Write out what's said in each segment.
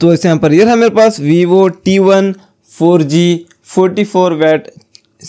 तो ऐसे यहाँ पर यह मेरे पास vivo T1 4G four G forty four watt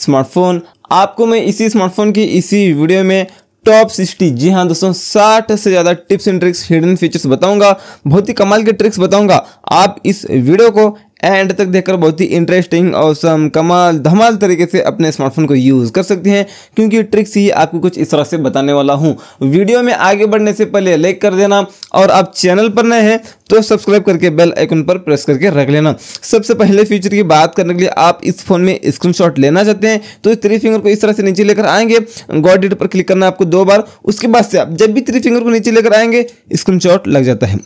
smartphone आपको मैं इसी स्मार्टफोन की इसी वीडियो में टॉप सिक्सटी जी हाँ दोस्तों साठ से ज़्यादा tips and tricks hidden features बताऊंगा बहुत ही कमाल के ट्रिक्स बताऊंगा आप इस वीडियो को एंड तक देखकर बहुत ही इंटरेस्टिंग औसम कमाल धमाल तरीके से अपने स्मार्टफोन को यूज़ कर सकते हैं क्योंकि ट्रिक्स ही आपको कुछ इस तरह से बताने वाला हूँ वीडियो में आगे बढ़ने से पहले लाइक कर देना और आप चैनल पर नए हैं तो सब्सक्राइब करके बेल आइकन पर प्रेस करके रख लेना सबसे पहले फीचर की बात करने के लिए आप इस फोन में स्क्रीनशॉट लेना चाहते हैं तो थ्री फिंगर को इस तरह से नीचे लेकर आएंगे गॉड पर क्लिक करना आपको दो बार उसके बाद से आप जब भी थ्री फिंगर को नीचे लेकर आएंगे स्क्रीनशॉट लग जाता है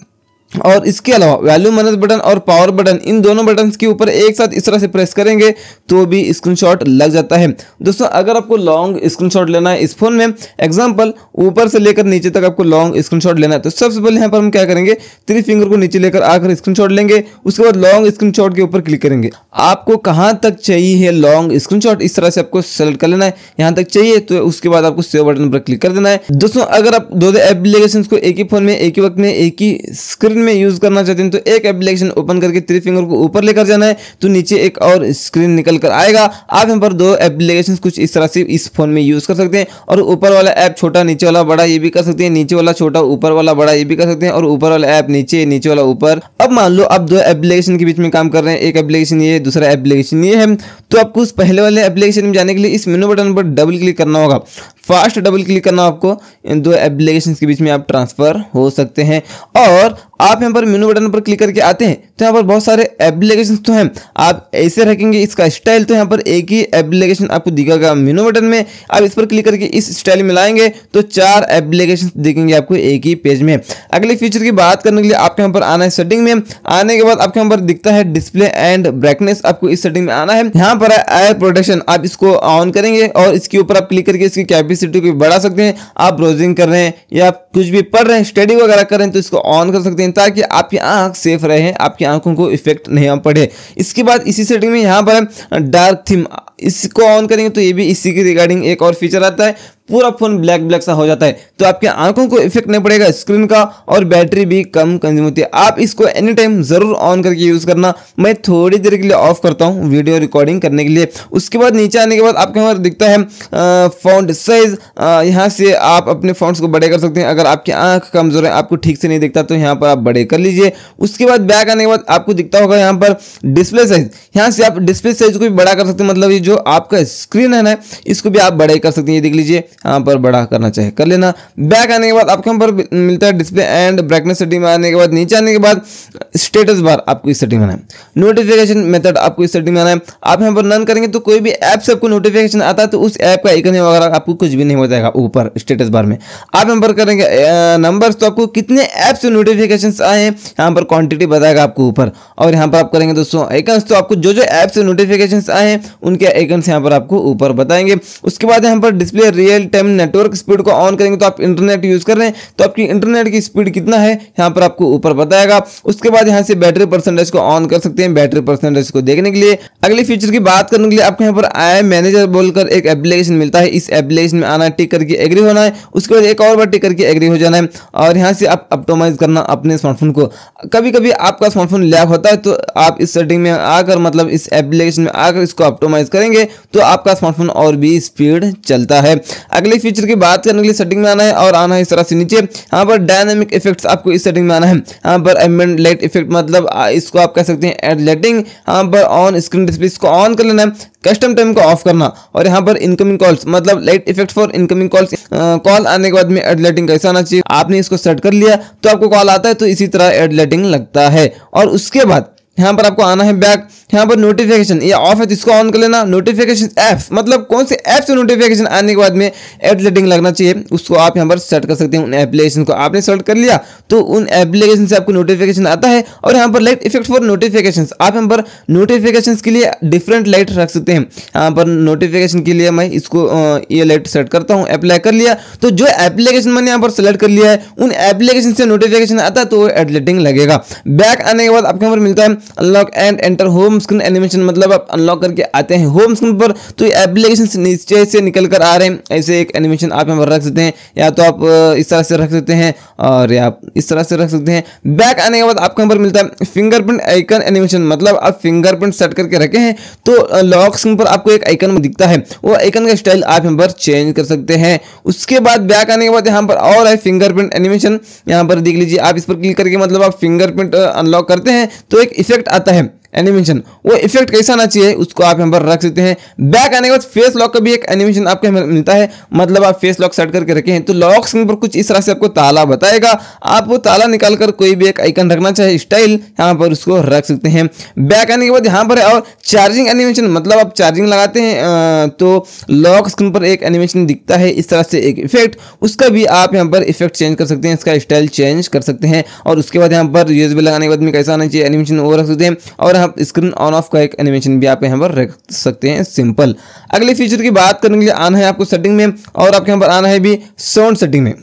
और इसके अलावा वैल्यू माइनस बटन और पावर बटन इन दोनों बटन के ऊपर एक साथ इस तरह से प्रेस करेंगे तो भी स्क्रीनशॉट लग जाता है दोस्तों अगर आपको लॉन्ग स्क्रीनशॉट लेना है इस फोन में एग्जांपल ऊपर से लेकर नीचे तक आपको लॉन्ग स्क्रीनशॉट लेना है तो सबसे पहले यहाँ पर हम क्या करेंगे थ्री फिंगर को नीचे लेकर आकर स्क्रीन लेंगे उसके बाद लॉन्ग स्क्रीन के ऊपर क्लिक करेंगे आपको कहाँ तक चाहिए लॉन्ग स्क्रीन इस तरह से आपको सेलेक्ट कर लेना है यहाँ तक चाहिए तो उसके बाद आपको सेव बटन पर क्लिक कर देना है दोस्तों अगर आप दो एप्लीकेशन को एक ही फोन में एक ही वक्त में एक ही स्क्रीन स्क्रीन में यूज करना चाहते हैं तो एक एप्लीकेशन ओपन करके थ्री फिंगर को ऊपर लेकर जाना है तो नीचे एक और स्क्रीन निकल कर आएगा आप यहाँ पर दो एप्लीकेशन कुछ इस तरह से इस फोन में यूज कर सकते हैं और ऊपर वाला ऐप छोटा नीचे वाला बड़ा ये भी कर सकते हैं नीचे वाला छोटा ऊपर वाला बड़ा ये भी कर सकते हैं और ऊपर वाला ऐप नीचे नीचे वाला ऊपर अब मान लो आप दो एप्लीकेशन के बीच में काम कर रहे हैं एक एप्लीकेशन ये दूसरा एप्लीकेशन ये है तो आपको उस पहले वाले एप्लीकेशन में जाने के लिए इस मेनू बटन पर डबल क्लिक करना होगा फास्ट डबल क्लिक करना आपको इन दो एप्लीकेशन के बीच में आप ट्रांसफ़र हो सकते हैं और आप यहाँ पर मेनू बटन पर क्लिक करके आते हैं तो यहाँ पर बहुत सारे एप्लीकेशन तो हैं आप ऐसे रखेंगे इसका स्टाइल तो यहाँ पर एक ही एप्लीकेशन आपको दिखेगा मेनू बटन में आप इस पर क्लिक करके इस स्टाइल में लाएंगे तो चार एप्लीकेशन दिखेंगे आपको एक ही पेज में अगले फीचर की बात करने के लिए आपके यहाँ पर आना है सेटिंग में आने के बाद आपके यहाँ पर दिखता है डिस्प्ले एंड ब्राइटनेस आपको इस सेटिंग में आना है यहाँ पर है एयर प्रोटेक्शन आप इसको ऑन करेंगे और इसके ऊपर आप क्लिक करके इसकी कैपेसिटी कैपेसिटी को बढ़ा सकते हैं आप ब्राउजिंग कर रहे हैं या कुछ भी पढ़ रहे हैं स्टडी वगैरह कर रहे हैं तो इसको ऑन कर सकते हैं ताकि आपकी आँख सेफ रहे आपकी आंखों को इफेक्ट नहीं पड़े इसके बाद इसी सेटिंग में यहाँ पर डार्क थीम इसको ऑन करेंगे तो ये भी इसी के रिगार्डिंग एक और फीचर आता है पूरा फोन ब्लैक ब्लैक सा हो जाता है तो आपके आंखों को इफेक्ट नहीं पड़ेगा स्क्रीन का और बैटरी भी कम कंज्यूम होती है आप इसको एनी टाइम ज़रूर ऑन करके यूज़ करना मैं थोड़ी देर के लिए ऑफ करता हूँ वीडियो रिकॉर्डिंग करने के लिए उसके बाद नीचे आने के बाद आपके यहाँ दिखता है फ़ॉन्ट साइज़ यहाँ से आप अपने फ़ॉन्ट्स को बड़े कर सकते हैं अगर आपकी आँख कमज़ोर है आपको ठीक से नहीं दिखता तो यहाँ पर आप बड़े कर लीजिए उसके बाद बैक आने के बाद आपको दिखता होगा यहाँ पर डिस्प्ले साइज़ यहाँ से आप डिस्प्ले साइज़ को भी बड़ा कर सकते हैं मतलब ये जो आपका स्क्रीन है ना इसको भी आप बड़े कर सकते हैं ये देख लीजिए यहाँ पर बड़ा करना चाहिए कर लेना बैक आने के बाद आपके यहाँ पर मिलता है डिस्प्ले एंड ब्राइटनेस सेटिंग में आने के बाद नीचे आने के बाद स्टेटस बार आपको इस सेटिंग में आना है नोटिफिकेशन मेथड आपको इस सेटिंग में आना है आप यहाँ पर नन करेंगे तो कोई भी ऐप से आपको नोटिफिकेशन आता है तो उस ऐप का आइकन वगैरह आपको कुछ भी नहीं हो जाएगा ऊपर स्टेटस बार में आप यहाँ पर करेंगे नंबर तो आपको कितने ऐप से नोटिफिकेशन आए हैं यहाँ पर क्वान्टिटी बताएगा आपको ऊपर और यहाँ पर आप करेंगे दोस्तों आइकन तो आपको जो जो ऐप से नोटिफिकेशन आए हैं उनके आइकन यहाँ पर आपको ऊपर बताएंगे उसके बाद यहाँ पर display real time network speed को ऑन करेंगे तो आप इंटरनेट यूज कर रहे हैं तो आपकी इंटरनेट की स्पीड कितना है यहाँ पर आपको ऊपर बताएगा उसके बाद यहाँ से बैटरी परसेंटेज को ऑन कर सकते हैं बैटरी परसेंटेज को देखने के लिए अगले फीचर की बात करने के लिए आपको यहाँ पर आई मैनेजर बोलकर एक एप्लीकेशन मिलता है इस एप्लीकेशन में आना टिक करके एग्री होना है उसके बाद एक और बार टिक करके एग्री हो जाना है और यहाँ से आप ऑप्टोमाइज करना अपने स्मार्टफोन को कभी कभी आपका स्मार्टफोन लैक होता है तो आप इस सेटिंग में आकर मतलब इस एप्लीकेशन में आकर इसको ऑप्टोमाइज करेंगे तो आपका स्मार्टफोन और भी स्पीड चलता है अगले फीचर की बात करने के लिए सेटिंग में आना है और आना है इस तरह से नीचे यहाँ पर डायनेमिक इफेक्ट आपको इस सेटिंग में आना है यहाँ पर एम्बेंट लाइट इफेक्ट मतलब इसको आप कह सकते हैं एड लाइटिंग यहाँ पर ऑन स्क्रीन डिस्प्ले इसको ऑन कर लेना है कस्टम टाइम को ऑफ करना और यहाँ पर इनकमिंग कॉल्स मतलब light effect for incoming calls call आने के बाद में एड लाइटिंग कैसा आना चाहिए आपने इसको सेट कर लिया तो आपको कॉल आता है तो इसी तरह एड लाइटिंग लगता है और उसके बाद यहाँ पर आपको आना है बैक यहाँ पर नोटिफिकेशन ये ऑफ है तो इसको ऑन कर लेना नोटिफिकेशन ऐप्स मतलब कौन से ऐप से नोटिफिकेशन आने के बाद में एड लगना चाहिए उसको आप यहाँ पर सेट कर सकते हैं उन एप्लीकेशन को आपने सेट कर लिया तो उन एप्लीकेशन से आपको नोटिफिकेशन आता है और यहाँ पर लाइट इफेक्ट फॉर नोटिफिकेशन आप यहाँ पर नोटिफिकेशन के लिए डिफरेंट लाइट रख सकते हैं यहाँ पर नोटिफिकेशन के लिए मैं इसको ये लाइट सेट करता हूँ अप्लाई कर लिया तो जो एप्लीकेशन मैंने यहाँ पर सेलेक्ट कर लिया है उन एप्लीकेशन से नोटिफिकेशन आता है तो एड लगेगा बैक आने के बाद आपको यहाँ पर मिलता है unlock and enter home screen animation मतलब आप अनलॉक करके आते हैं होम स्क्रीन पर तो ये एप्लीकेशन नीचे से निकल कर आ रहे हैं ऐसे एक एनिमेशन आप यहाँ पर रख सकते हैं या तो आप इस तरह से रख सकते हैं और या आप इस तरह से रख सकते हैं बैक आने के बाद आपको यहाँ पर मिलता है फिंगरप्रिंट आइकन एनिमेशन मतलब आप फिंगरप्रिंट सेट करके रखे हैं तो लॉक स्क्रीन पर आपको एक आइकन दिखता है वो आइकन का स्टाइल आप यहाँ पर चेंज कर सकते हैं उसके बाद बैक आने के बाद यहाँ पर और है फिंगरप्रिंट एनिमेशन यहाँ पर देख लीजिए आप इस पर क्लिक करके मतलब आप फिंगरप्रिंट अनलॉक करते हैं तो एक इफेक्ट सब्जेक्ट आता है एनिमेशन वो इफेक्ट कैसा आना चाहिए उसको आप यहाँ पर रख सकते हैं बैक आने के बाद फेस लॉक का भी एक एनिमेशन आपको मिलता है मतलब आप फेस लॉक सेट करके रखे हैं तो लॉक स्क्रीन पर कुछ इस तरह से आपको ताला बताएगा आप वो ताला निकाल कर कोई भी एक आइकन रखना चाहे स्टाइल यहाँ पर उसको रख सकते हैं बैक आने के बाद यहाँ पर है और चार्जिंग एनिमेशन मतलब आप चार्जिंग लगाते हैं तो लॉक स्क्रीन पर एक एनिमेशन दिखता है इस तरह से एक इफेक्ट उसका भी आप यहाँ पर इफेक्ट चेंज कर सकते हैं इसका स्टाइल चेंज कर सकते हैं और उसके बाद यहाँ पर यूएसबी लगाने के बाद में कैसा आना चाहिए एनिमेशन वो रख सकते हैं और आप स्क्रीन ऑन ऑफ का एक एनिमेशन भी आप यहाँ पर रख सकते हैं सिंपल अगले फीचर की बात करने के लिए आना है आपको सेटिंग में और आपके यहाँ पर आना है भी साउंड सेटिंग में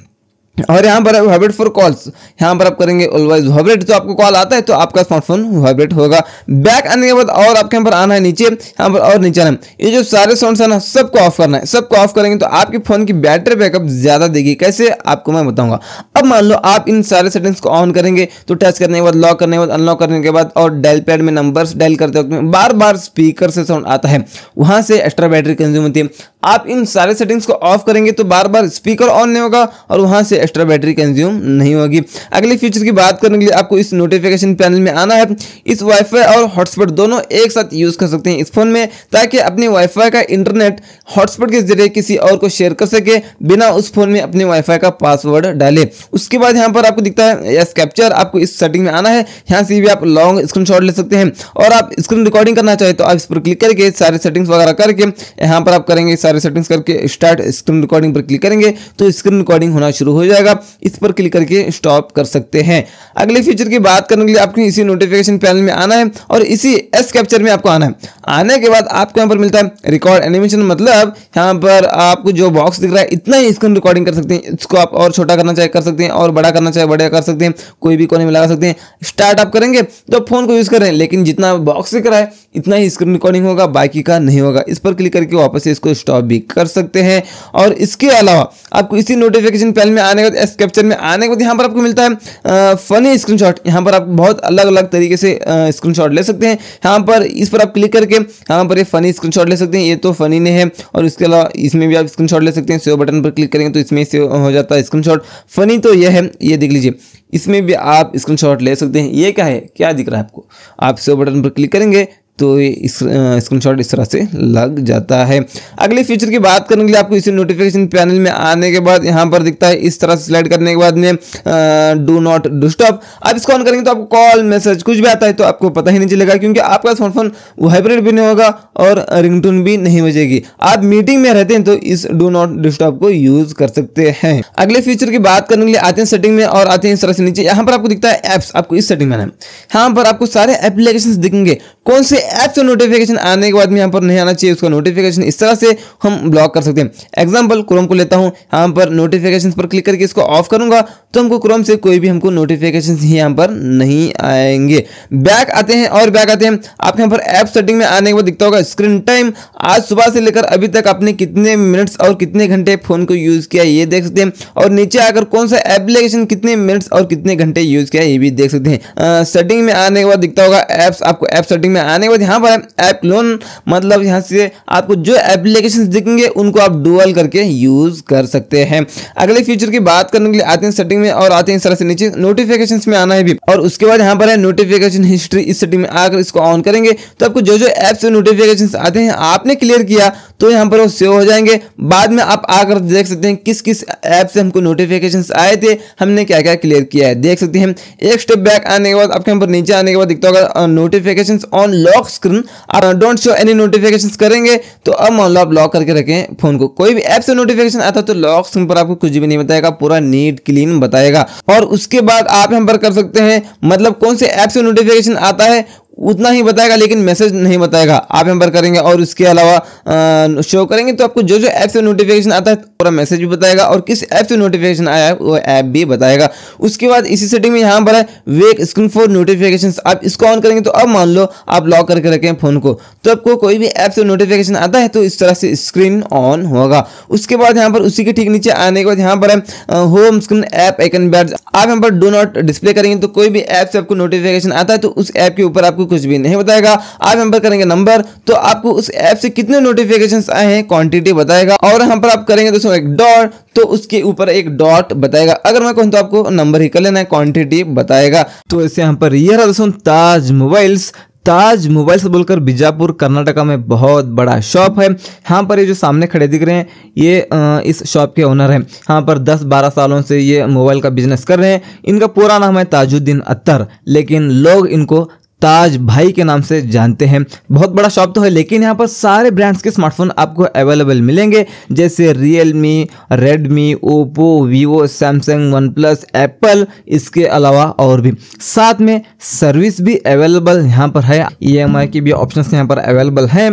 और यहाँ पर वाइब्रेट फॉर कॉल्स यहाँ पर आप करेंगे ऑलवाइज वाइब्रेट तो आपको कॉल आता है तो आपका स्मार्टफोन वाइब्रेट होगा बैक आने के बाद और आपके यहाँ पर आना है नीचे यहाँ पर और नीचे आना है ये जो सारे साउंड है ना सबको ऑफ करना है सबको ऑफ करेंगे तो आपके फोन की बैटरी बैकअप ज्यादा देगी कैसे आपको मैं बताऊंगा अब मान लो आप इन सारे सेटिंग्स को ऑन करेंगे तो टच करने के बाद लॉक करने के बाद अनलॉक करने के बाद और डायल पैड में नंबर डायल करते वक्त बार बार स्पीकर से साउंड आता है वहां से एक्स्ट्रा बैटरी कंज्यूम होती है आप इन सारे सेटिंग्स को ऑफ करेंगे तो बार बार स्पीकर ऑन नहीं होगा और वहां से एक्स्ट्रा बैटरी कंज्यूम नहीं होगी अगले फीचर की बात करने के लिए आपको इस नोटिफिकेशन पैनल में आना है इस वाईफाई और हॉटस्पॉट दोनों एक साथ यूज़ कर सकते हैं इस फोन में ताकि अपने वाईफाई का इंटरनेट हॉटस्पॉट के जरिए किसी और को शेयर कर सके बिना उस फोन में अपने वाईफाई का पासवर्ड डाले उसके बाद यहाँ पर आपको दिखता है यस कैप्चर आपको इस सेटिंग में आना है यहाँ से भी आप लॉन्ग स्क्रीन ले सकते हैं और आप स्क्रीन रिकॉर्डिंग करना चाहें तो आप इस पर क्लिक करके सारे सेटिंग्स वगैरह करके यहाँ पर आप करेंगे सारे सेटिंग्स करके स्टार्ट स्क्रीन रिकॉर्डिंग पर क्लिक करेंगे तो स्क्रीन रिकॉर्डिंग होना शुरू हो जाए जाएगा इस पर क्लिक करके स्टॉप कर सकते हैं अगले फीचर की बात करने के लिए आपको इसी नोटिफिकेशन पैनल में आना है और इसी एस कैप्चर में आपको आना है आने के बाद आपको यहाँ पर मिलता है रिकॉर्ड एनिमेशन मतलब यहाँ पर आपको जो बॉक्स दिख रहा है इतना ही स्क्रीन रिकॉर्डिंग कर सकते हैं इसको आप और छोटा करना चाहे कर सकते हैं और बड़ा करना चाहे बड़ा कर सकते हैं कोई भी कोने में लगा सकते हैं स्टार्ट आप करेंगे तो फ़ोन को यूज़ कर रहे हैं लेकिन जितना बॉक्स दिख रहा है इतना ही स्क्रीन रिकॉर्डिंग होगा बाकी का नहीं होगा इस पर क्लिक करके वापस इसको स्टॉप भी कर सकते हैं और इसके अलावा आपको इसी नोटिफिकेशन पैनल में आने करने के बाद एस कैप्चर में आने के बाद यहाँ पर आपको मिलता है फनी स्क्रीनशॉट यहाँ पर आप बहुत अलग अलग तरीके से स्क्रीनशॉट ले सकते हैं यहाँ पर इस पर आप क्लिक करके यहाँ पर ये फनी स्क्रीनशॉट ले सकते हैं ये तो फनी ने है और इसके अलावा इसमें भी आप स्क्रीनशॉट ले सकते हैं सेव बटन पर क्लिक करेंगे तो इसमें सेव हो जाता है स्क्रीनशॉट फनी तो यह है ये देख लीजिए इसमें भी आप स्क्रीनशॉट ले सकते हैं ये क्या है क्या दिख रहा है आपको आप सेव बटन पर क्लिक करेंगे तो स्क्रीन स्क्रीनशॉट इस तरह से लग जाता है अगले फीचर की बात करने के लिए आपको इसे नोटिफिकेशन पैनल में आने के बाद यहाँ पर दिखता है इस तरह से सिलेक्ट करने के बाद में डू नॉट डिस्टर्ब आप इसको ऑन करेंगे तो आपको कॉल मैसेज कुछ भी आता है तो आपको पता ही नहीं चलेगा क्योंकि आपका स्मार्टफोन वाइब्रेट भी नहीं होगा और रिंग भी नहीं बजेगी आप मीटिंग में रहते हैं तो इस डू नॉट डिस्टर्ब को यूज कर सकते हैं अगले फीचर की बात करने के लिए आते हैं सेटिंग में और आते हैं इस तरह से नीचे यहाँ पर आपको दिखता है एप्स आपको इस सेटिंग में यहाँ पर आपको सारे एप्लीकेशन दिखेंगे कौन से ऐप से नोटिफिकेशन आने के बाद में यहाँ पर नहीं आना चाहिए उसका नोटिफिकेशन इस तरह से हम ब्लॉक कर सकते हैं एग्जाम्पल क्रोम को लेता हूँ यहाँ पर नोटिफिकेशन पर क्लिक करके इसको ऑफ करूंगा तो हमको क्रोम से कोई भी हमको नोटिफिकेशन ही यहाँ पर नहीं आएंगे बैक आते हैं और बैक आते हैं आपके यहाँ पर ऐप सेटिंग में आने के बाद दिखता होगा स्क्रीन टाइम आज सुबह से लेकर अभी तक आपने कितने मिनट्स और कितने घंटे फ़ोन को यूज़ किया ये देख सकते हैं और नीचे आकर कौन सा एप्लीकेशन कितने मिनट्स और कितने घंटे यूज़ किया ये भी देख सकते हैं सेटिंग में आने के बाद दिखता होगा ऐप्स आपको ऐप सेटिंग में आने बाद मतलब यहाँ पर ऐप लोन मतलब यहाँ से आपको जो एप्लीकेशन दिखेंगे उनको आप डुअल करके यूज़ कर सकते हैं अगले फीचर की बात करने के लिए आते हैं सेटिंग में और आते हैं इस तरह से नीचे नोटिफिकेशन में आना है भी और उसके बाद यहाँ पर है नोटिफिकेशन हिस्ट्री इस सेटिंग में आकर इसको ऑन करेंगे तो आपको जो जो ऐप्स नोटिफिकेशन आते हैं आपने क्लियर किया तो यहाँ पर वो सेव हो जाएंगे बाद में आप आकर देख सकते हैं किस किस ऐप से हमको नोटिफिकेशन आए थे हमने क्या क्या क्लियर किया है देख सकते हैं एक स्टेप बैक आने के बाद आपके यहाँ पर नीचे आने के बाद दिखता होगा notification on lock lock screen आप डोंट शो एनी नोटिफिकेशन करेंगे तो अब मान लो आप लॉक करके रखें फोन को कोई भी ऐप से नोटिफिकेशन आता है तो लॉक स्क्रीन पर आपको कुछ भी नहीं बताएगा पूरा नीट क्लीन बताएगा और उसके बाद आप यहाँ पर कर सकते हैं मतलब कौन से ऐप से नोटिफिकेशन आता है उतना ही बताएगा लेकिन मैसेज नहीं बताएगा आप यहाँ पर करेंगे और उसके अलावा शो करेंगे तो आपको जो जो ऐप से नोटिफिकेशन आता है पूरा मैसेज भी बताएगा और किस ऐप से नोटिफिकेशन आया है वो ऐप भी बताएगा उसके बाद इसी सेटिंग में यहाँ पर है वेक स्क्रीन फॉर नोटिफिकेशन आप इसको ऑन करेंगे तो अब मान लो आप लॉक करके रखें फ़ोन को तो आपको कोई भी ऐप से नोटिफिकेशन आता है तो इस तरह से स्क्रीन ऑन होगा उसके बाद यहाँ पर उसी के ठीक नीचे आने के बाद यहाँ पर है home screen app icon badge आप यहाँ पर डो नॉट डिस्प्ले करेंगे तो कोई भी ऐप से आपको नोटिफिकेशन आता है तो उस ऐप के ऊपर आपको कुछ भी नहीं बताएगा आप यहाँ पर करेंगे नंबर तो आपको उस ऐप से कितने नोटिफिकेशन आए हैं क्वांटिटी बताएगा और यहाँ पर आप करेंगे दोस्तों एक डॉट तो उसके ऊपर एक डॉट बताएगा अगर मैं कहूँ तो आपको नंबर ही कर लेना है क्वान्टिटी बताएगा तो ऐसे यहाँ पर यह रहा दोस्तों ताज मोबाइल्स ताज मोबाइल से बोलकर बीजापुर कर्नाटका में बहुत बड़ा शॉप है यहाँ पर ये जो सामने खड़े दिख रहे हैं ये इस शॉप के ओनर हैं यहाँ पर 10-12 सालों से ये मोबाइल का बिजनेस कर रहे हैं इनका पूरा नाम है ताजुद्दीन अत्तर लेकिन लोग इनको ताज भाई के नाम से जानते हैं बहुत बड़ा शॉप तो है लेकिन यहाँ पर सारे ब्रांड्स के स्मार्टफोन आपको अवेलेबल मिलेंगे जैसे Realme Redmi Oppo Vivo Samsung OnePlus Apple इसके अलावा और भी साथ में सर्विस भी अवेलेबल यहाँ पर है ई e की भी ऑप्शन यहाँ पर अवेलेबल है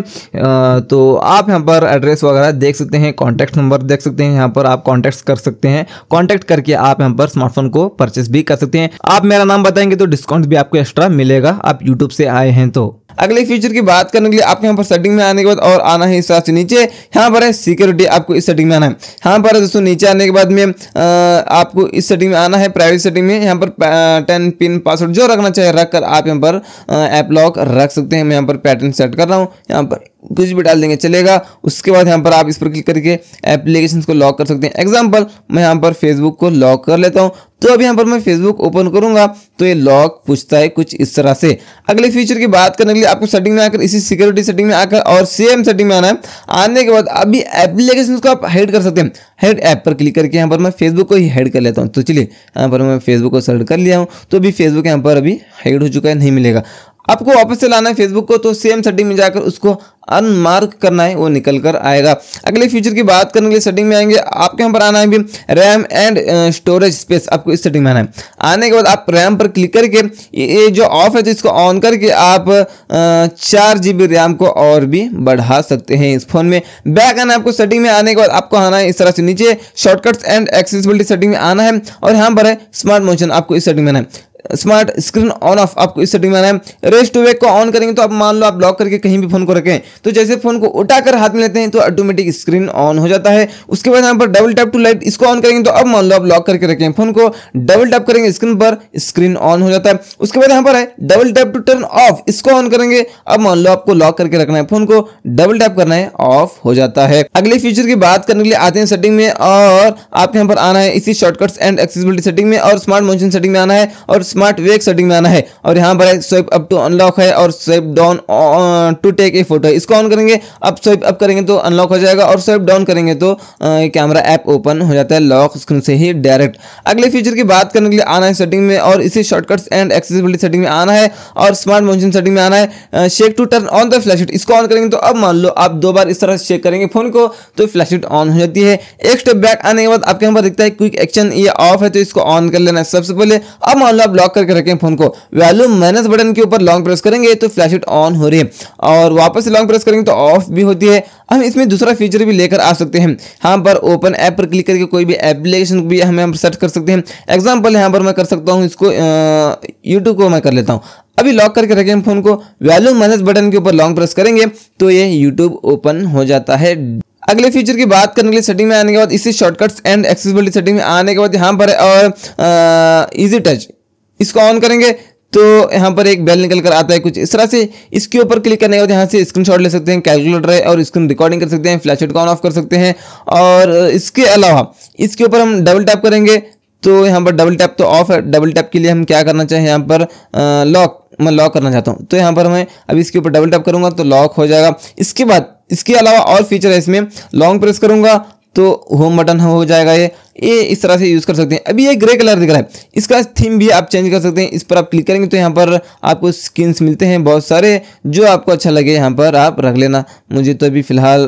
तो आप यहाँ पर एड्रेस वगैरह देख सकते हैं कॉन्टैक्ट नंबर देख सकते हैं यहाँ पर आप कॉन्टैक्ट कर सकते हैं कॉन्टैक्ट करके आप यहाँ पर स्मार्टफोन को परचेस भी कर सकते हैं आप मेरा नाम बताएंगे तो डिस्काउंट भी आपको एक्स्ट्रा मिलेगा आप आप यूट्यूब से आए हैं तो अगले फीचर की बात करने के लिए आपको यहाँ पर सेटिंग में आने के बाद और आना है इस से नीचे यहाँ पर है सिक्योरिटी आपको इस सेटिंग में आना है यहाँ पर दोस्तों नीचे आने के बाद में आपको इस सेटिंग में आना है प्राइवेट सेटिंग में यहाँ पर टेन पिन पासवर्ड जो रखना चाहिए रखकर आप यहाँ पर ऐप लॉक रख सकते हैं मैं यहाँ पर पैटर्न सेट कर रहा हूँ यहाँ पर कुछ भी डाल देंगे चलेगा उसके बाद यहाँ पर आप इस पर क्लिक करके एप्लीकेशन को लॉक कर सकते हैं एग्जाम्पल मैं यहाँ पर फेसबुक को लॉक कर लेता हूँ तो अब यहाँ पर मैं फेसबुक ओपन करूंगा तो ये लॉक पूछता है कुछ इस तरह से अगले फीचर की बात करने के लिए आपको सेटिंग में आकर इसी सिक्योरिटी सेटिंग में आकर और सेम सेटिंग में आना है आने के बाद अभी एप्लीकेशन को आप हेड कर सकते हैं हेड ऐप पर क्लिक करके यहाँ पर मैं फेसबुक को ही हेड कर लेता हूँ तो चलिए यहाँ पर मैं फेसबुक को सर्च कर लिया हूँ तो अभी फेसबुक यहाँ पर अभी हेड हो चुका है नहीं मिलेगा आपको वापस से लाना है फेसबुक को तो सेम सेटिंग में जाकर उसको अनमार्क करना है वो निकल कर आएगा अगले फ्यूचर की बात करने के लिए सेटिंग में आएंगे आपके यहाँ पर आना है भी रैम एंड स्टोरेज स्पेस आपको इस सेटिंग में आना है आने के बाद आप रैम पर क्लिक करके ये जो ऑफ है तो इसको ऑन करके आप चार जी रैम को और भी बढ़ा सकते हैं इस फोन में बैक आना है आपको सेटिंग में आने के बाद आपको आना है इस तरह से नीचे शॉर्टकट्स एंड एक्सेसिबिलिटी सेटिंग में आना है और यहाँ पर है स्मार्ट मोशन आपको इस सेटिंग में आना है स्मार्ट स्क्रीन ऑन ऑफ आपको इस सेटिंग में आना है रेस्ट टू वेक को ऑन करेंगे तो आप मान लो आप लॉक करके कहीं भी फोन को रखें तो जैसे फोन को उठाकर हाथ में लेते हैं तो ऑटोमेटिक स्क्रीन ऑन हो जाता है उसके बाद यहाँ पर डबल टैप टू लाइट इसको ऑन करेंगे तो अब मान लो आप लॉक करके रखें फोन को डबल टैप करेंगे स्क्रीन पर स्क्रीन ऑन हो जाता है उसके बाद यहाँ पर है double tap to turn off इसको ऑन करेंगे अब मान लो आपको लॉक करके रखना है फोन को डबल टैप करना है ऑफ हो जाता है अगले फ्यूचर की बात करने के लिए आते हैं सेटिंग में और आपके यहाँ पर आना है इसी शॉर्टकट्स एंड एक्सेसिबिलिटी सेटिंग में और स्मार्ट मोशन सेटिंग में आना है और स्मार्ट वेक सेटिंग में आना है और यहाँ पर है स्वाइप अप टू अनलॉक है और swipe down to take a photo इसको ऑन करेंगे अब स्वाइप अप करेंगे तो अनलॉक हो जाएगा और स्वाइप डाउन करेंगे तो कैमरा ऐप ओपन हो जाता है लॉक स्क्रीन से ही डायरेक्ट अगले फीचर की बात करने के लिए आना है सेटिंग में और इसी शॉर्टकट्स एंड एक्सेसिबिलिटी सेटिंग में आना है और स्मार्ट मोशन सेटिंग में आना है shake to turn on the flash इसको ऑन करेंगे तो अब मान लो आप दो बार इस तरह से चेक करेंगे फोन को तो फ्लैश ऑन हो जाती है एक स्टेप बैक आने के बाद आपके यहाँ पर दिखता है क्विक एक्शन ये ऑफ है तो इसको ऑन कर लेना है सबसे पहले अब मान लो आप लॉक करके रखें फोन को वैल्यू माइनस बटन के ऊपर लॉन्ग प्रेस करेंगे तो फ्लैश लाइट ऑन हो रही है और वापस से लॉन्ग प्रेस करेंगे तो ऑफ भी होती है हम इसमें दूसरा फीचर भी लेकर आ सकते हैं यहाँ पर ओपन ऐप पर क्लिक करके कोई भी एप्लीकेशन भी हमें हम सेट कर सकते हैं एग्जाम्पल यहाँ पर मैं कर सकता हूँ इसको यूट्यूब को मैं कर लेता हूँ अभी लॉक करके रखें हम फोन को वैल्यू माइनस बटन के ऊपर लॉन्ग प्रेस करेंगे तो ये यूट्यूब ओपन हो जाता है अगले फीचर की बात करने के लिए सेटिंग में आने के बाद इसी शॉर्टकट्स एंड एक्सेसिबिलिटी सेटिंग में आने के बाद यहाँ पर और इजी टच इसको ऑन करेंगे तो यहाँ पर एक बेल निकल कर आता है कुछ इस तरह से इसके ऊपर क्लिक करने के बाद यहाँ से स्क्रीनशॉट ले सकते हैं कैलकुलेटर है और स्क्रीन रिकॉर्डिंग कर सकते हैं फ्लैश को ऑन ऑफ कर सकते हैं और इसके अलावा इसके ऊपर हम डबल टैप करेंगे तो यहाँ पर डबल टैप तो ऑफ है डबल टैप के लिए हम क्या करना चाहें यहाँ पर लॉक मैं लॉक करना चाहता हूँ तो यहाँ पर मैं अभी इसके ऊपर डबल टैप करूँगा तो लॉक हो जाएगा इसके बाद इसके अलावा और फीचर है इसमें लॉन्ग प्रेस करूँगा तो होम बटन हो जाएगा ये ये इस तरह से यूज़ कर सकते हैं अभी ये ग्रे कलर दिख रहा है इसका थीम भी आप चेंज कर सकते हैं इस पर आप क्लिक करेंगे तो यहाँ पर आपको स्किन्स मिलते हैं बहुत सारे जो आपको अच्छा लगे यहाँ पर आप रख लेना मुझे तो अभी फ़िलहाल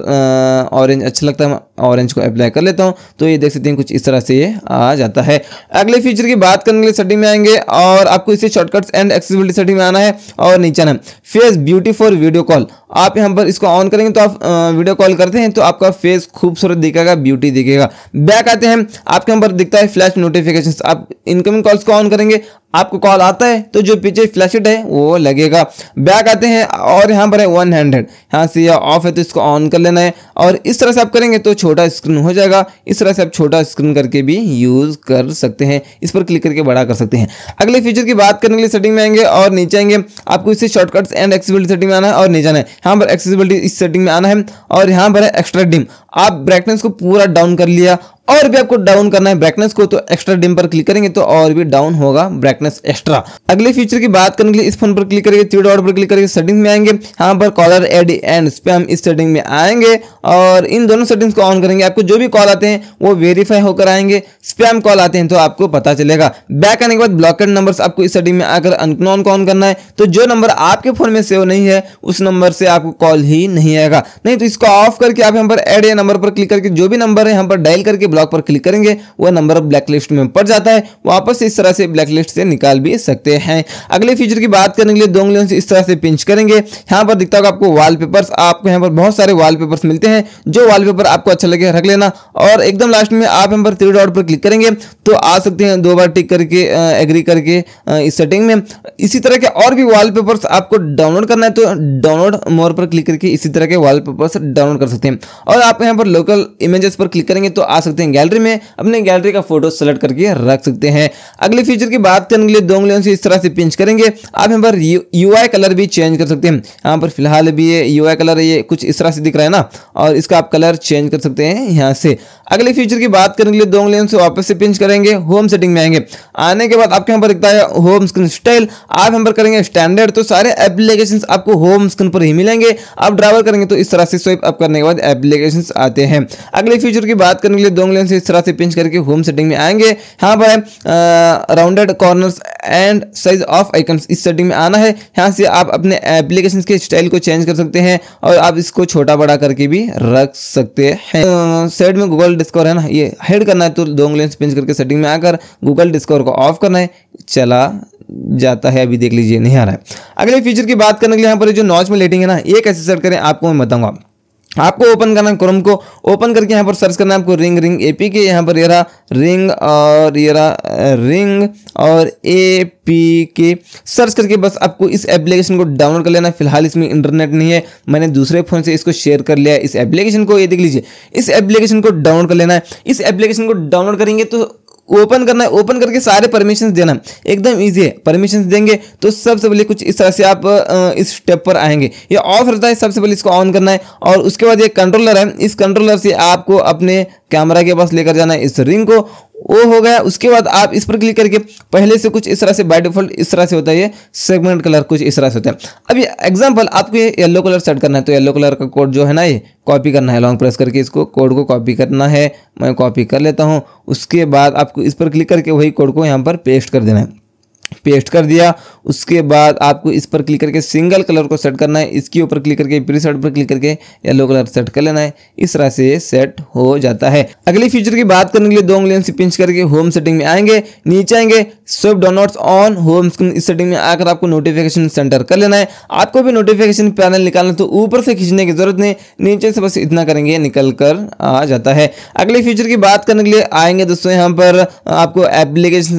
ऑरेंज अच्छा लगता है ऑरेंज को अप्लाई कर लेता हूँ तो ये देख सकते हैं कुछ इस तरह से ये आ जाता है अगले फीचर की बात करने के लिए सेटिंग में आएंगे और आपको इसे शॉर्टकट्स एंड एक्सेसिबिलिटी सेटिंग में आना है और नीचे आना face beauty for video call आप यहाँ पर इसको ऑन करेंगे तो आप वीडियो कॉल करते हैं तो आपका फेस खूबसूरत दिखेगा ब्यूटी दिखेगा बैक आते हैं आपके यहाँ पर दिखता है फ्लैश नोटिफिकेशन आप इनकमिंग कॉल्स को ऑन करेंगे आपको कॉल आता है तो जो पीछे फ्लैशेड है वो लगेगा बैक आते हैं और यहाँ पर है वन हंड्रेड यहाँ से यह ऑफ है तो इसको ऑन कर लेना है और इस तरह से आप करेंगे तो छोटा स्क्रीन हो जाएगा इस तरह से आप छोटा स्क्रीन करके भी यूज़ कर सकते हैं इस पर क्लिक करके बड़ा कर सकते हैं अगले फीचर की बात करने के लिए सेटिंग में आएंगे और नीचे आएंगे आपको इससे शॉर्टकट्स एंड एक्सेबिलिटी सेटिंग में आना है और नीचे आना है यहाँ पर एक्सेसिबिलिटी इस सेटिंग में आना है और यहाँ पर है एक्स्ट्रा डिम आप ब्राइटनेस को पूरा डाउन कर लिया और भी आपको डाउन करना है ब्राइटनेस को तो एक्स्ट्रा डिम पर क्लिक करेंगे तो और भी डाउन होगा ब्राइटनेस ब्राइटनेस एक्स्ट्रा अगले फीचर की बात करने के लिए इस फोन पर क्लिक करके थ्री डॉट पर क्लिक करके सेटिंग में आएंगे यहाँ पर कॉलर एड एंड स्पैम इस सेटिंग में आएंगे और इन दोनों सेटिंग्स को ऑन करेंगे आपको जो भी कॉल आते हैं वो वेरीफाई होकर आएंगे स्पैम कॉल आते हैं तो आपको पता चलेगा बैक आने के बाद ब्लॉकेड नंबर आपको इस सेटिंग में आकर अनकनॉन कॉन करना है तो जो नंबर आपके फोन में सेव नहीं है उस नंबर से आपको कॉल ही नहीं आएगा नहीं तो इसको ऑफ करके आप यहाँ पर एड या नंबर पर क्लिक करके जो भी नंबर है यहाँ पर डायल करके ब्लॉक पर क्लिक करेंगे वह नंबर ब्लैक लिस्ट में पड़ जाता है वापस इस तरह से ब्लैक लिस्ट से निकाल भी सकते हैं अगले फीचर की बात करने के लिए दो उंगलियों से इस तरह से पिंच करेंगे यहाँ पर दिखता होगा आपको वॉलपेपर्स आपको यहाँ पर बहुत सारे वॉलपेपर्स मिलते हैं जो वॉलपेपर आपको अच्छा लगे रख लेना और एकदम लास्ट में आप यहाँ पर थ्री डॉट पर क्लिक करेंगे तो आ सकते हैं दो बार टिक करके एग्री करके इस सेटिंग में इसी तरह के और भी वाल आपको डाउनलोड करना है तो डाउनलोड मोर पर क्लिक करके इसी तरह के वाल डाउनलोड कर सकते हैं और आप यहाँ पर लोकल इमेजेस पर क्लिक करेंगे तो आ सकते हैं गैलरी में अपने गैलरी का फोटो सेलेक्ट करके रख सकते हैं अगले फीचर की बात करें करने के लिए दो उंगलियों से इस तरह से पिंच करेंगे आप यहाँ पर यू आई कलर भी चेंज कर सकते हैं यहाँ पर फिलहाल भी ये यू आई कलर ये कुछ इस तरह से दिख रहा है ना और इसका आप कलर चेंज कर सकते हैं यहाँ से अगले फीचर की बात करने के लिए दो उंगलियों से वापस से पिंच करेंगे होम सेटिंग में आएंगे आने के बाद आपके यहाँ पर दिखता है होम स्क्रीन स्टाइल आप यहाँ पर करेंगे स्टैंडर्ड तो सारे एप्लीकेशन आपको होम स्क्रीन पर ही मिलेंगे आप ड्राइवर करेंगे तो इस तरह से स्वाइप अप करने के बाद एप्लीकेशन आते हैं अगले फीचर की बात करने के लिए दो उंगलियों से इस तरह से पिंच करके होम सेटिंग में आएंगे यहाँ पर rounded corner colours and size of icons इस सेटिंग में आना है यहाँ से आप अपने एप्लीकेशन के स्टाइल को चेंज कर सकते हैं और आप इसको छोटा बड़ा करके भी रख सकते हैं सेट में गूगल डिस्कवर है ना ये हेड करना है तो दो लेंस पिंच करके सेटिंग में आकर गूगल डिस्कवर को ऑफ करना है चला जाता है अभी देख लीजिए नहीं आ रहा है अगले फीचर की बात करने के लिए यहाँ पर जो नॉच में लेटिंग है ना ये कैसे सेट करें आपको मैं बताऊंगा आपको ओपन करना है क्रोम को ओपन करके यहाँ पर सर्च करना है आपको रिंग रिंग ए पी के यहाँ पर ये रहा रिंग और ये रहा रिंग और ए पी के सर्च करके बस आपको इस एप्लीकेशन को डाउनलोड कर लेना फिलहाल इसमें इंटरनेट नहीं है मैंने दूसरे फ़ोन से इसको शेयर कर लिया है इस एप्लीकेशन को ये देख लीजिए इस एप्लीकेशन को डाउनलोड कर लेना है इस एप्लीकेशन को डाउनलोड करेंगे तो ओपन करना है ओपन करके सारे परमिशन देना है एकदम ईजी है परमिशन देंगे तो सबसे पहले कुछ इस तरह से आप इस स्टेप पर आएंगे ये ऑफ रहता है सबसे पहले इसको ऑन करना है और उसके बाद ये कंट्रोलर है इस कंट्रोलर से आपको अपने कैमरा के पास लेकर जाना है इस रिंग को वो हो गया उसके बाद आप इस पर क्लिक करके पहले से कुछ इस तरह से बाय डिफॉल्ट इस तरह से होता है ये सेगमेंट कलर कुछ इस तरह से होता है अब ये एग्जांपल आपको ये येलो कलर सेट करना है तो येलो कलर का कोड जो है ना ये कॉपी करना है लॉन्ग प्रेस करके इसको कोड को कॉपी करना है मैं कॉपी कर लेता हूँ उसके बाद आपको इस पर क्लिक करके वही कोड को यहाँ पर पेस्ट कर देना है पेस्ट कर दिया उसके बाद आपको इस पर क्लिक करके सिंगल कलर को सेट करना है इसके ऊपर क्लिक करके प्री सेट पर क्लिक करके येलो कलर सेट कर लेना है इस तरह से सेट हो जाता है अगले फीचर की बात करने के लिए दो उंगलियों से पिंच करके होम सेटिंग में आएंगे नीचे आएंगे swipe downloads on home screen इस सेटिंग में आकर आपको नोटिफिकेशन सेंटर कर लेना है आपको भी नोटिफिकेशन पैनल निकालना तो ऊपर से खींचने की जरूरत नहीं नीचे से बस इतना करेंगे निकल कर आ जाता है अगले फीचर की बात करने के लिए आएंगे दोस्तों यहाँ पर आपको एप्लीकेशन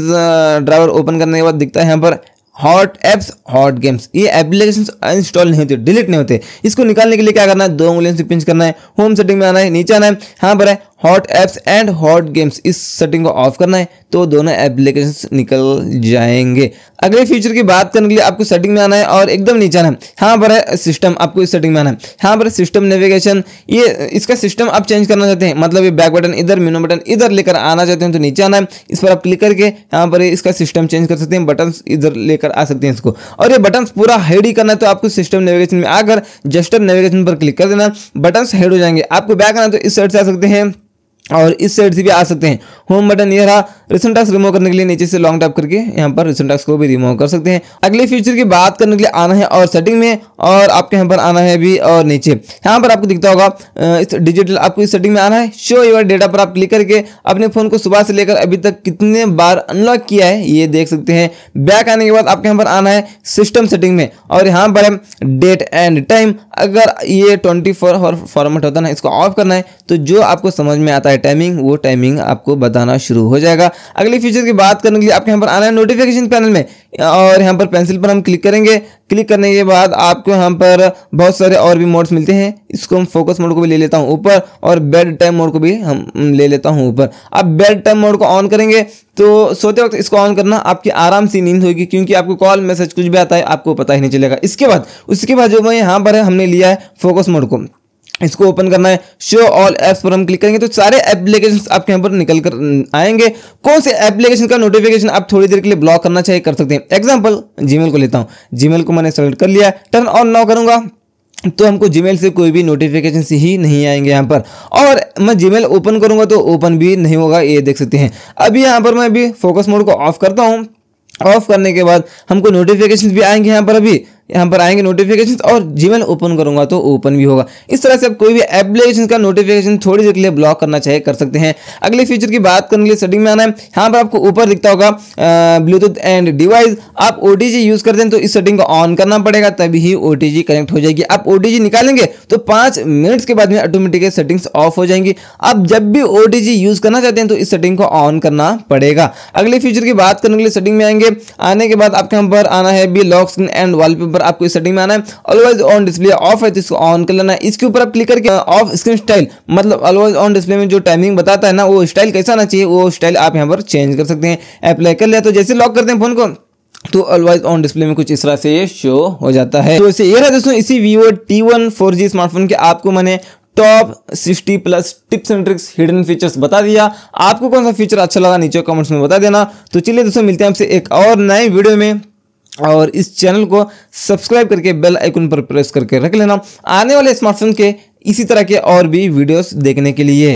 ड्राइवर ओपन करने के बाद दिखता है यहाँ पर हॉट एप्स हॉट गेम्स ये एप्लीकेशन इंस्टॉल नहीं होते डिलीट नहीं होते इसको निकालने के लिए क्या करना है दो उंगलियों से पिंच करना है होम सेटिंग में आना है नीचे आना है यहाँ पर है hot apps and hot games इस सेटिंग को ऑफ करना है तो दोनों एप्लीकेशन निकल जाएंगे अगले फीचर की बात करने के लिए आपको सेटिंग में आना है और एकदम नीचे आना है यहाँ पर है सिस्टम आपको इस सेटिंग में आना है यहाँ पर सिस्टम नेविगेशन ये इसका सिस्टम आप चेंज करना चाहते हैं मतलब ये बैक बटन इधर मिनो बटन इधर लेकर आना चाहते हैं तो नीचे आना है इस पर आप क्लिक करके यहाँ पर इसका सिस्टम चेंज कर सकते हैं बटन इधर लेकर आ सकते हैं इसको और ये बटन पूरा हेड ही करना है तो आपको सिस्टम नेविगेशन में आकर जस्टर नेविगेशन पर क्लिक कर देना बटन हेड हो जाएंगे आपको बैक आना तो इस साइड से आ सकते हैं और इस साइड से भी आ सकते हैं होम बटन ये रहा रिसेंट टास्क रिमूव करने के लिए नीचे से लॉन्ग टैप करके यहाँ पर रिसेंट टास्क को भी रिमूव कर सकते हैं अगले फीचर की बात करने के लिए आना है और सेटिंग में और आपके यहाँ पर आना है भी और नीचे यहाँ पर आपको दिखता होगा इस डिजिटल आपको इस सेटिंग में आना है शो योर डेटा पर आप क्लिक करके अपने फ़ोन को सुबह से लेकर अभी तक कितने बार अनलॉक किया है ये देख सकते हैं बैक आने के बाद आपके यहाँ पर आना है सिस्टम सेटिंग में और यहाँ पर है डेट एंड टाइम अगर ये ट्वेंटी फोर फॉर्मेट होता ना इसको ऑफ करना है तो जो आपको समझ में आता है टाइमिंग वो टाइमिंग आपको बताना शुरू हो जाएगा अगले फीचर की बात करने के लिए आपके यहाँ पर आना है नोटिफिकेशन पैनल में और यहाँ पर पेंसिल पर हम क्लिक करेंगे क्लिक करने के बाद आपको यहाँ पर बहुत सारे और भी मोड्स मिलते हैं इसको हम फोकस मोड को भी ले लेता हूँ ऊपर और बेड टाइम मोड को भी हम ले लेता हूँ ऊपर अब बेड टाइम मोड को ऑन करेंगे तो सोते वक्त इसको ऑन करना आपकी आराम से नींद होगी क्योंकि आपको कॉल मैसेज कुछ भी आता है आपको पता ही नहीं चलेगा इसके बाद उसके बाद जो मैं यहाँ पर है हमने लिया है फोकस मोड को इसको ओपन करना है शो ऑल एप्स पर हम क्लिक करेंगे तो सारे एप्लीकेशन आपके यहाँ पर निकल कर आएंगे कौन से एप्लीकेशन का नोटिफिकेशन आप थोड़ी देर के लिए ब्लॉक करना चाहिए कर सकते हैं एग्जाम्पल जीमेल को लेता हूँ जीमेल को मैंने सेलेक्ट कर लिया टर्न ऑन ना करूंगा तो हमको जीमेल से कोई भी नोटिफिकेशन से ही नहीं आएंगे यहाँ पर और मैं जीमेल ओपन करूँगा तो ओपन भी नहीं होगा ये देख सकते हैं अभी यहाँ पर मैं अभी फोकस मोड को ऑफ करता हूँ ऑफ करने के बाद हमको नोटिफिकेशन भी आएंगे यहाँ पर अभी यहाँ पर आएंगे नोटिफिकेशन और जीवन ओपन करूंगा तो ओपन भी होगा इस तरह से आप कोई भी एप्लीकेशन का नोटिफिकेशन थोड़ी देर के लिए ब्लॉक करना चाहिए कर सकते हैं अगले फीचर की बात करने के लिए सेटिंग में आना है यहाँ पर आपको ऊपर दिखता होगा ब्लूटूथ एंड डिवाइस आप ओ यूज़ करते हैं तो इस सेटिंग को ऑन करना पड़ेगा तभी ही ओ कनेक्ट हो जाएगी आप ओ निकालेंगे तो पाँच मिनट्स के बाद में ऑटोमेटिक सेटिंग्स ऑफ हो जाएंगी आप जब भी ओ यूज़ करना चाहते हैं तो इस सेटिंग को ऑन करना पड़ेगा अगले फीचर की बात करने के लिए सेटिंग में आएंगे आने के बाद आपके यहाँ पर आना है बी लॉक स्क्रीन एंड वॉलपेपर पर आपको सेटिंग में आना है ऑलवेज ऑन डिस्प्ले ऑफ है तो इसको ऑन कर लेना है इसके ऊपर आप क्लिक करके ऑफ स्क्रीन स्टाइल मतलब ऑलवेज ऑन डिस्प्ले में जो टाइमिंग बताता है ना वो स्टाइल कैसा आना चाहिए वो स्टाइल आप यहाँ पर चेंज कर सकते हैं अप्लाई कर लिया तो जैसे लॉक करते हैं फोन को तो अलवाइज ऑन डिस्प्ले में कुछ इस तरह से ये शो हो जाता है तो वैसे ये रहा दोस्तों इसी Vivo T one four G smartphone के आपको मैंने top 60 plus tips and tricks hidden features बता दिया आपको कौन सा फीचर अच्छा लगा नीचे कमेंट्स में बता देना तो चलिए दोस्तों मिलते हैं आपसे एक और नए वीडियो में और इस चैनल को सब्सक्राइब करके बेल आइकन पर प्रेस करके रख लेना आने वाले स्मार्टफोन के इसी तरह के और भी वीडियोस देखने के लिए